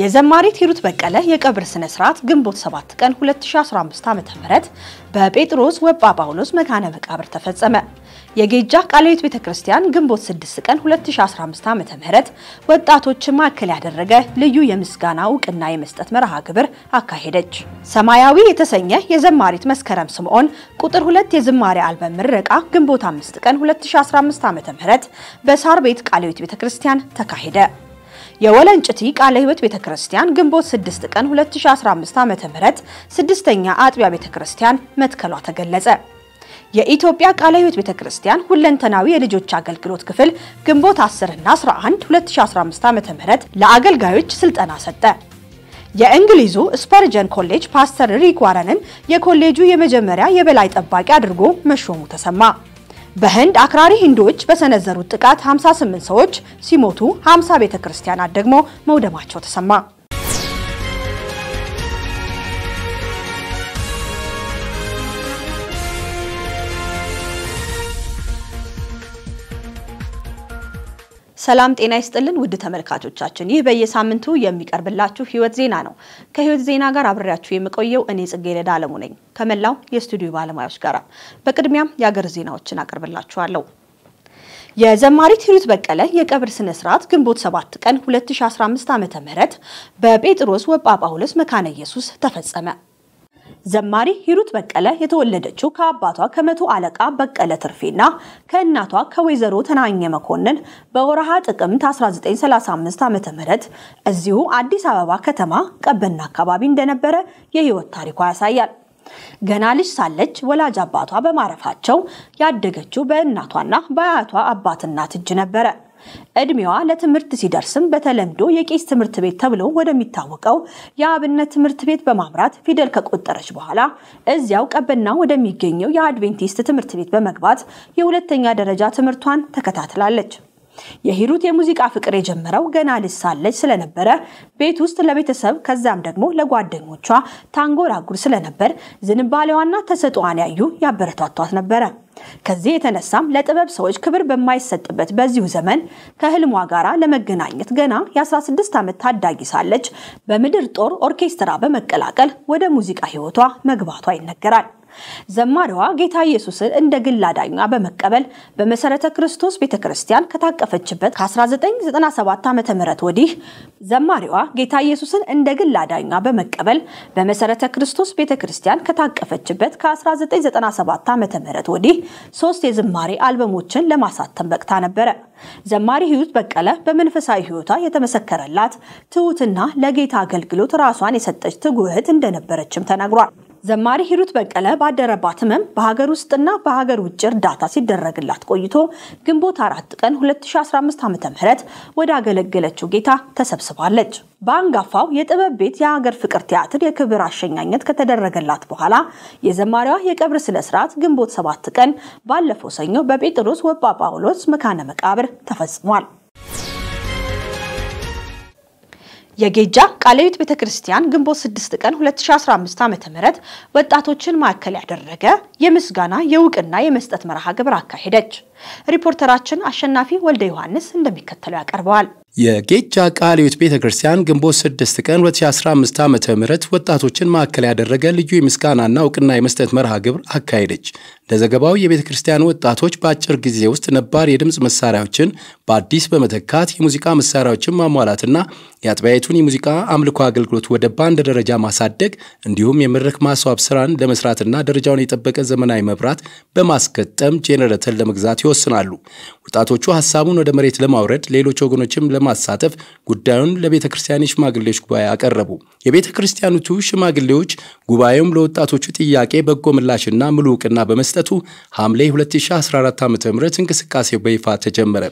የዘማሪት ሂሩት በቀለ የቀብር ስነ ስርዓት ግንቦት 7 ቀን 2015 ዓ.ም በጴጥሮስ ወጳ ጳውሎስ መካነ መቃብር ተፈጸመ። የጌጃ ቤተ ቤተክርስቲያን ግንቦት 6 ቀን 2015 ዓ.ም ወጣቶችን ማዕከል ያደረገ ልዩ የምስጋና እውቅና የመስጠት መርሃ ግብር አካሄደች። ሰማያዊ የተሰኘ የዘማሪት መስከረም ስምዖን ቁጥር 2 የዝማሬ አልበም ምረቃ ግንቦት 5 ቀን 2015 ዓ.ም በሳር ቤት ቃልዮት ቤተክርስቲያን ተካሄደ። የወለንጭቲ ቃለ ሕይወት ቤተ ክርስቲያን ግንቦት 6 ቀን 2015 ዓ.ም ስድስተኛ አጥቢያ ቤተ ክርስቲያን መትከሏ ተገለጸ። የኢትዮጵያ ቃለ ሕይወት ቤተ ክርስቲያን ሁለንተናዊ የልጆች አገልግሎት ክፍል ግንቦት 10 እና 11 2015 ዓ.ም ለአገልጋዮች ስልጠና ሰጠ። የእንግሊዙ ስፐርጀን ኮሌጅ ፓስተር ሪክ ዋረንን የኮሌጁ የመጀመሪያ የበላይ ጠባቂ አድርጎ መሾሙ ተሰማ። በህንድ አክራሪ ሂንዶች በሰነዘሩት ጥቃት 58 ሰዎች ሲሞቱ 50 ቤተክርስቲያናት ደግሞ መውደማቸው ተሰማ። ሰላም ጤና ይስጥልን ውድ ተመልካቾቻችን፣ ይህ በየሳምንቱ የሚቀርብላችሁ ህይወት ዜና ነው። ከህይወት ዜና ጋር አብሬያችሁ የምቆየው እኔ ለዳ አለሙ ነኝ ከመላው የስቱዲዮ ባለሙያዎች ጋር። በቅድሚያም የአገር ዜናዎችን አቀርብላችኋለሁ። የዘማሪት ሂሩት በቀለ የቀብር ስነ ስርዓት ግንቦት 7 ቀን 2015 ዓ.ም በጴጥሮስ ወጳ ጳውሎስ መካነ ኢየሱስ ተፈጸመ። ዘማሪ ሂሩት በቀለ የተወለደችው ከአባቷ ከመቶ አለቃ በቀለ ትርፌና ከእናቷ ከወይዘሮ ተናኘ መኮንን በወረሃ ጥቅምት 1935 ዓ.ም እዚሁ አዲስ አበባ ከተማ ቀበና አካባቢ እንደነበረ የህይወት ታሪኳ ያሳያል። ገና ልጅ ሳለች ወላጅ አባቷ በማረፋቸው ያደገችው በእናቷና በአያቷ አባትና እጅ ነበረ። እድሜዋ ለትምህርት ሲደርስም በተለምዶ የቄስ ትምህርት ቤት ተብሎ ወደሚታወቀው የአብነት ትምህርት ቤት በማምራት ፊደል ከቆጠረች በኋላ እዚያው ቀበና ወደሚገኘው የአድቬንቲስት ትምህርት ቤት በመግባት የሁለተኛ ደረጃ ትምህርቷን ተከታትላለች። የሂሩት የሙዚቃ ፍቅር የጀመረው ገና ልሳለች ሳለች ስለነበረ ቤት ውስጥ ለቤተሰብ ከዛም ደግሞ ለጓደኞቿ ታንጎራጉር ስለነበር ዝንባሌዋና ተሰጥኦዋን ያዩ ያበረታቷት ነበረ። ከዚህ የተነሳም ለጥበብ ሰዎች ክብር በማይሰጥበት በዚሁ ዘመን ከህልሟ ጋር ለመገናኘት ገና የ16 ዓመት ታዳጊ ሳለች በምድር ጦር ኦርኬስትራ በመቀላቀል ወደ ሙዚቃ ህይወቷ መግባቷ ይነገራል። ዘማሪዋ ጌታ ኢየሱስን እንደ ግል አዳኛ በመቀበል በመሰረተ ክርስቶስ ቤተ ክርስቲያን ከታቀፈችበት ከ1997 ዓ ም ወዲህ ዘማሪዋ ጌታ ኢየሱስን እንደ ግል አዳኛ በመቀበል በመሰረተ ክርስቶስ ቤተ ክርስቲያን ከታቀፈችበት ከ1997 ዓ ም ወዲህ ሶስት የዝማሬ አልበሞችን ለማሳተም በቅታ ነበረ። ዘማሪ ህይወት በቀለ በመንፈሳዊ ህይወቷ የተመሰከረላት ትሑትና ለጌታ አገልግሎት ራሷን የሰጠች ትጉህት እንደነበረችም ተናግሯል። ዘማሪ ሂሩት በቀለ ባደረባት ህመም በሀገር ውስጥና በሀገር ውጭ እርዳታ ሲደረግላት ቆይቶ ግንቦት አራት ቀን 2015 ዓ ም ወደ አገለገለችው ጌታ ተሰብስባለች። በአንጋፋው የጥበብ ቤት የሀገር ፍቅር ቲያትር የክብር አሸኛኘት ከተደረገላት በኋላ የዘማሪዋ የቀብር ስነስርዓት ግንቦት ሰባት ቀን ባለፈው ሰኞ በጴጥሮስ ወጳ ጳውሎስ መካነ መቃብር ተፈጽሟል። የጌጃ ቃለ ቤተ ክርስቲያን ግንቦት 6 ቀን 2015 ዓ.ም ወጣቶችን ማዕከል ያደረገ የምስጋና የእውቅና የመስጠት መርሃ ግብር አካሄደች። ሪፖርተራችን አሸናፊ ወልደ ዮሐንስ እንደሚከተለው ያቀርበዋል። የጌጃ ቃለ ሕይወት ቤተ ክርስቲያን ግንቦት 6 ቀን 2015 ዓ ም ወጣቶችን ማዕከል ያደረገ ልዩ የምስጋናና እውቅና የመስጠት መርሃ ግብር አካሄደች። እንደ ዘገባው የቤተ ክርስቲያን ወጣቶች በአጭር ጊዜ ውስጥ ነባር የድምፅ መሳሪያዎችን በአዲስ በመተካት የሙዚቃ መሳሪያዎችን ማሟላትና የአጥቢያይቱን የሙዚቃ አምልኮ አገልግሎት ወደ ባንድ ደረጃ ማሳደግ እንዲሁም የመድረክ ማስዋብ ስራን ለመስራትና ደረጃውን የጠበቀ ዘመናዊ መብራት በማስገጠም ጄኔሬተር ለመግዛት ይወስናሉ። ወጣቶቹ ሀሳቡን ወደ መሬት ለማውረድ ሌሎች ወገኖችም በማሳተፍ ጉዳዩን ለቤተ ክርስቲያን የሽማግሌዎች ጉባኤ አቀረቡ። የቤተ ክርስቲያኒቱ ሽማግሌዎች ጉባኤውም ለወጣቶቹ ጥያቄ በጎ ምላሽና ምሉ በመስጠቱ ሐምሌ 2014 ዓ ም እንቅስቃሴው በይፋ ተጀመረ።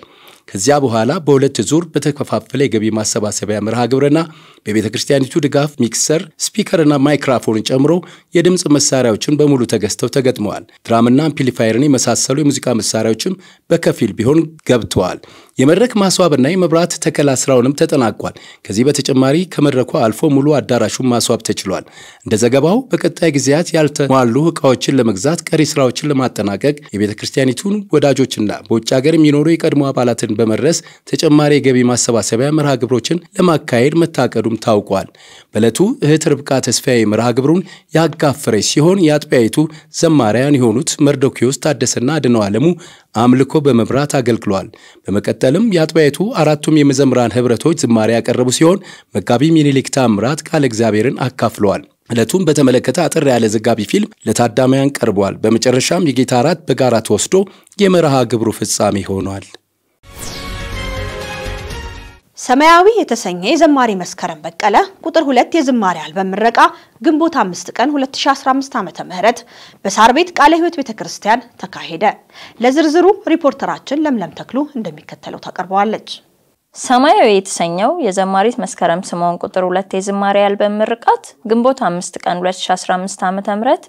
ከዚያ በኋላ በሁለት ዙር በተከፋፈለ የገቢ ማሰባሰቢያ መርሃ ግብርና በቤተ ክርስቲያኒቱ ድጋፍ ሚክሰር፣ ስፒከርና ማይክራፎን ጨምሮ የድምፅ መሳሪያዎችን በሙሉ ተገዝተው ተገጥመዋል። ድራምና አምፕሊፋየርን የመሳሰሉ የሙዚቃ መሳሪያዎችም በከፊል ቢሆን ገብተዋል። የመድረክ ማስዋብና የመብራት ተከላ ስራውንም ተጠናቋል። ከዚህ በተጨማሪ ከመድረኩ አልፎ ሙሉ አዳራሹን ማስዋብ ተችሏል። እንደ ዘገባው በቀጣይ ጊዜያት ያልተሟሉ እቃዎችን ለመግዛት ቀሪ ስራዎችን ለማጠናቀቅ የቤተ ክርስቲያኒቱን ወዳጆችና በውጭ ሀገር የሚኖሩ የቀድሞ አባላትን በመድረስ ተጨማሪ የገቢ ማሰባሰቢያ መርሃ ግብሮችን ለማካሄድ መታቀዱም ታውቋል። በዕለቱ እህት ርብቃ ተስፋዬ መርሃ ግብሩን ያጋፈረች ሲሆን የአጥቢያይቱ ዘማሪያን የሆኑት መርዶኪዎስ ታደሰና አድነው አለሙ አምልኮ በመብራት አገልግሏል። በመቀጠል በመቀጠልም የአጥባይቱ አራቱም የመዘምራን ህብረቶች ዝማሬ ያቀረቡ ሲሆን መጋቢ ሚኒሊክ ታምራት ቃለ እግዚአብሔርን አካፍለዋል። ዕለቱን በተመለከተ አጠር ያለ ዘጋቢ ፊልም ለታዳሚያን ቀርቧል። በመጨረሻም የጌታ እራት በጋራ ተወስዶ የመርሃ ግብሩ ፍጻሜ ሆኗል። ሰማያዊ የተሰኘ የዘማሪ መስከረም በቀለ ቁጥር ሁለት የዝማሬ አልበም ምረቃ ግንቦት አምስት ቀን 2015 ዓ ም በሳር ቤት ቃለ ሕይወት ቤተ ክርስቲያን ተካሄደ። ለዝርዝሩ ሪፖርተራችን ለምለም ተክሉ እንደሚከተለው ታቀርበዋለች። ሰማያዊ የተሰኘው የዘማሪት መስከረም ስምኦን ቁጥር ሁለት የዝማሬ አልበም ምርቃት ግንቦት 5 ቀን 2015 ዓ ም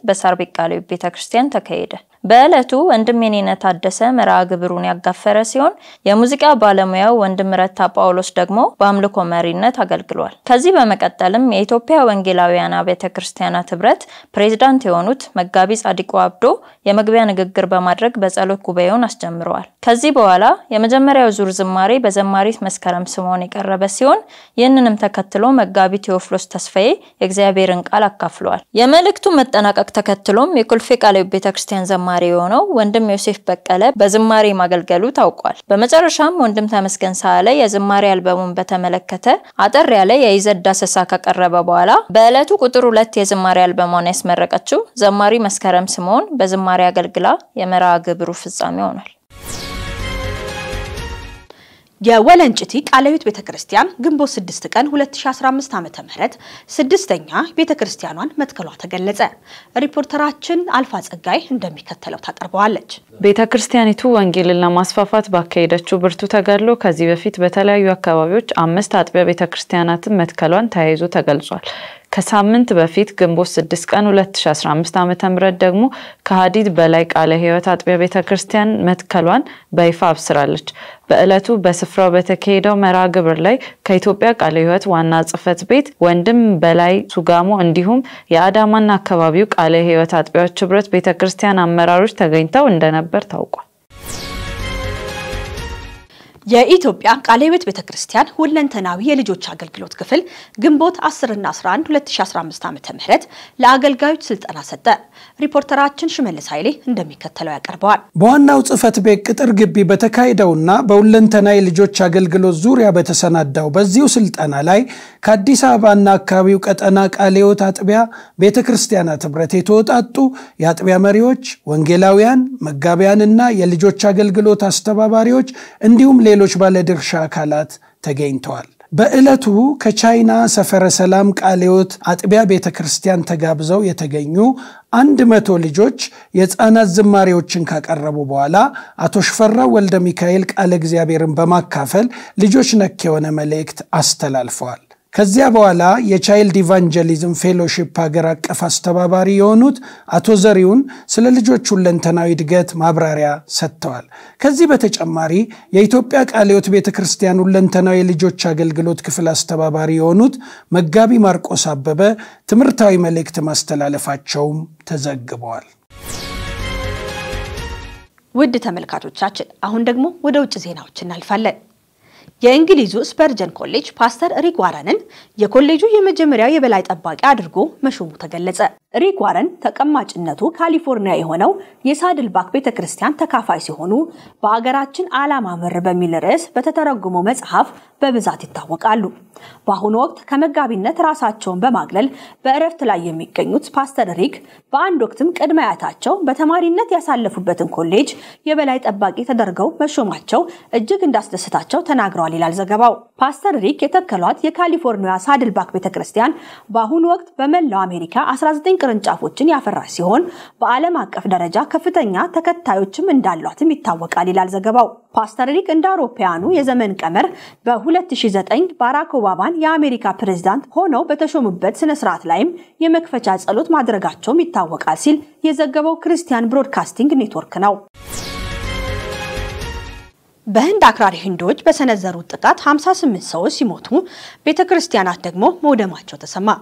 በሳር ቤት ቃለ ሕይወት ቤተ ክርስቲያን ተካሄደ። በዕለቱ ወንድም የኔነ ታደሰ መርሃ ግብሩን ያጋፈረ ሲሆን የሙዚቃ ባለሙያው ወንድም ረታ ጳውሎስ ደግሞ በአምልኮ መሪነት አገልግሏል። ከዚህ በመቀጠልም የኢትዮጵያ ወንጌላውያን አብያተ ክርስቲያናት ህብረት ፕሬዝዳንት የሆኑት መጋቢ ጻዲቁ አብዶ የመግቢያ ንግግር በማድረግ በጸሎት ጉባኤውን አስጀምረዋል። ከዚህ በኋላ የመጀመሪያው ዙር ዝማሬ በዘማሪት መስከረም ስምኦን የቀረበ ሲሆን ይህንንም ተከትሎ መጋቢ ቴዎፍሎስ ተስፋዬ የእግዚአብሔርን ቃል አካፍለዋል። የመልእክቱ መጠናቀቅ ተከትሎም የኮልፌ ቃሌው ቤተክርስቲያን ዘማ ዘማሪ የሆነው ወንድም ዮሴፍ በቀለ በዝማሬ ማገልገሉ ታውቋል። በመጨረሻም ወንድም ተመስገን ሳለ የዝማሬ አልበሙን በተመለከተ አጠር ያለ የይዘት ዳሰሳ ከቀረበ በኋላ በዕለቱ ቁጥር ሁለት የዝማሬ አልበሟን ያስመረቀችው ዘማሪ መስከረም ስምኦን በዝማሬ አገልግላ የመርሃ ግብሩ ፍጻሜ ሆኗል። የወለንጭቲ ቃለሕይወት ቤተ ክርስቲያን ግንቦት 6 ቀን 2015 ዓ.ም ስድስተኛ ቤተ ክርስቲያኗን መትከሏ ተገለጸ። ሪፖርተራችን አልፋ ጸጋይ እንደሚከተለው ታቀርበዋለች። ቤተ ክርስቲያኒቱ ወንጌልን ለማስፋፋት ባካሄደችው ብርቱ ተጋድሎ ከዚህ በፊት በተለያዩ አካባቢዎች አምስት አጥቢያ ቤተ ክርስቲያናትን መትከሏን ተያይዞ ተገልጿል። ከሳምንት በፊት ግንቦት 6 ቀን 2015 ዓ ም ደግሞ ከሀዲድ በላይ ቃለ ሕይወት አጥቢያ ቤተ ክርስቲያን መትከሏን በይፋ አብስራለች። በዕለቱ በስፍራው በተካሄደው መርሃ ግብር ላይ ከኢትዮጵያ ቃለ ሕይወት ዋና ጽህፈት ቤት ወንድም በላይ ሱጋሞ እንዲሁም የአዳማና አካባቢው ቃለ ሕይወት አጥቢያዎች ህብረት ቤተ ክርስቲያን አመራሮች ተገኝተው እንደነበር ታውቋል። የኢትዮጵያ ቃለ ሕይወት ቤተ ክርስቲያን ሁለንተናዊ የልጆች አገልግሎት ክፍል ግንቦት 10ና 11 2015 ዓ.ም ለአገልጋዮች ስልጠና ሰጠ። ሪፖርተራችን ሽመልስ ኃይሌ እንደሚከተለው ያቀርበዋል። በዋናው ጽህፈት ቤት ቅጥር ግቢ በተካሄደውና በሁለንተና የልጆች አገልግሎት ዙሪያ በተሰናዳው በዚሁ ስልጠና ላይ ከአዲስ አበባና አካባቢው ቀጠና ቃለ ሕይወት አጥቢያ ቤተ ክርስቲያናት የተወጣጡ የአጥቢያ መሪዎች፣ ወንጌላውያን፣ መጋቢያንና የልጆች አገልግሎት አስተባባሪዎች እንዲሁም ሌሎ ሌሎች ባለድርሻ አካላት ተገኝተዋል። በዕለቱ ከቻይና ሰፈረ ሰላም ቃሌዎት አጥቢያ ቤተ ክርስቲያን ተጋብዘው የተገኙ አንድ መቶ ልጆች የሕፃናት ዝማሬዎችን ካቀረቡ በኋላ አቶ ሽፈራው ወልደ ሚካኤል ቃለ እግዚአብሔርን በማካፈል ልጆች ነክ የሆነ መልእክት አስተላልፈዋል። ከዚያ በኋላ የቻይልድ ኢቫንጀሊዝም ፌሎሺፕ ሀገር አቀፍ አስተባባሪ የሆኑት አቶ ዘሪውን ስለ ልጆቹ ሁለንተናዊ እድገት ማብራሪያ ሰጥተዋል። ከዚህ በተጨማሪ የኢትዮጵያ ቃልዮት ሕይወት ቤተ ክርስቲያን ሁለንተናዊ የልጆች አገልግሎት ክፍል አስተባባሪ የሆኑት መጋቢ ማርቆስ አበበ ትምህርታዊ መልእክት ማስተላለፋቸውም ተዘግበዋል። ውድ ተመልካቾቻችን አሁን ደግሞ ወደ ውጭ ዜናዎች እናልፋለን። የእንግሊዙ ስፐርጀን ኮሌጅ ፓስተር ሪክ ዋረንን የኮሌጁ የመጀመሪያ የበላይ ጠባቂ አድርጎ መሾሙ ተገለጸ። ሪክ ዋረን ተቀማጭነቱ ካሊፎርኒያ የሆነው የሳድል ባክ ቤተ ክርስቲያን ተካፋይ ሲሆኑ በአገራችን ዓላማ ምር በሚል ርዕስ በተተረጉመው መጽሐፍ በብዛት ይታወቃሉ። በአሁኑ ወቅት ከመጋቢነት ራሳቸውን በማግለል በእረፍት ላይ የሚገኙት ፓስተር ሪክ በአንድ ወቅትም ቅድመ አያታቸው በተማሪነት ያሳለፉበትን ኮሌጅ የበላይ ጠባቂ ተደርገው መሾማቸው እጅግ እንዳስደስታቸው ተናግረዋል ይላል ዘገባው። ፓስተር ሪክ የተከሏት የካሊፎርኒያ ሳድል ባክ ቤተ ክርስቲያን በአሁኑ ወቅት በመላው አሜሪካ 19 ቅርንጫፎችን ያፈራ ሲሆን በዓለም አቀፍ ደረጃ ከፍተኛ ተከታዮችም እንዳሏትም ይታወቃል ይላል ዘገባው። ፓስተር ሪክ እንደ አውሮፓውያኑ የዘመን ቀመር በ2009 ባራክ ኦባማን የአሜሪካ ፕሬዝዳንት ሆነው በተሾሙበት ስነስርዓት ላይም የመክፈቻ ጸሎት ማድረጋቸውም ይታወቃል ሲል የዘገበው ክርስቲያን ብሮድካስቲንግ ኔትወርክ ነው። በህንድ አክራሪ ህንዶች በሰነዘሩት ጥቃት 58 ሰዎች ሲሞቱ ቤተ ክርስቲያናት ደግሞ መውደማቸው ተሰማ።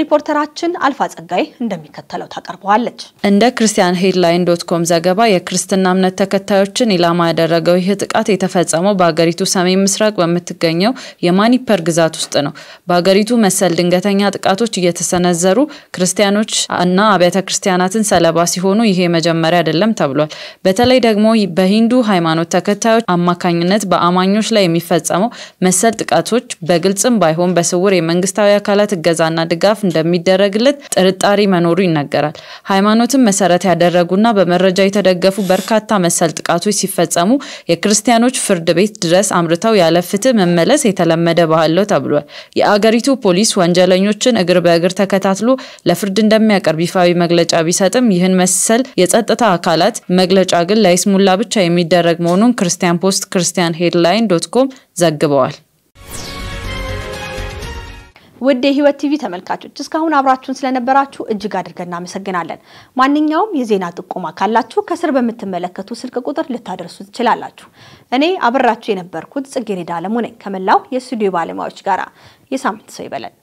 ሪፖርተራችን አልፋ ጸጋይ እንደሚከተለው ታቀርበዋለች። እንደ ክርስቲያን ሄድላይን ዶት ኮም ዘገባ የክርስትና እምነት ተከታዮችን ኢላማ ያደረገው ይህ ጥቃት የተፈጸመው በሀገሪቱ ሰሜን ምስራቅ በምትገኘው የማኒፐር ግዛት ውስጥ ነው። በሀገሪቱ መሰል ድንገተኛ ጥቃቶች እየተሰነዘሩ ክርስቲያኖች እና አብያተ ክርስቲያናትን ሰለባ ሲሆኑ ይሄ መጀመሪያ አይደለም ተብሏል። በተለይ ደግሞ በሂንዱ ሃይማኖት ተከታዮች አማካኝነት በአማኞች ላይ የሚፈጸመው መሰል ጥቃቶች በግልጽም ባይሆን በስውር የመንግስታዊ አካላት እገዛና ድጋፍ እንደሚደረግለት ጥርጣሬ መኖሩ ይነገራል። ሃይማኖትን መሰረት ያደረጉና በመረጃ የተደገፉ በርካታ መሰል ጥቃቶች ሲፈጸሙ የክርስቲያኖች ፍርድ ቤት ድረስ አምርተው ያለ ፍትህ መመለስ የተለመደ ባህለው ተብሏል። የአገሪቱ ፖሊስ ወንጀለኞችን እግር በእግር ተከታትሎ ለፍርድ እንደሚያቀርብ ይፋዊ መግለጫ ቢሰጥም ይህን መሰል የጸጥታ አካላት መግለጫ ግን ለይስሙላ ብቻ የሚደረግ መሆኑን ክርስቲያን ፖስት ፖስት ክርስቲያን ሄድላይን ዶት ኮም ዘግበዋል። ውድ የህይወት ቲቪ ተመልካቾች እስካሁን አብራችሁን ስለነበራችሁ እጅግ አድርገን እናመሰግናለን። ማንኛውም የዜና ጥቆማ ካላችሁ ከስር በምትመለከቱ ስልክ ቁጥር ልታደርሱ ትችላላችሁ። እኔ አብራችሁ የነበርኩት ጽጌሬዳ አለሙ ነኝ ከመላው የስቱዲዮ ባለሙያዎች ጋር የሳምንት ሰው ይበለን።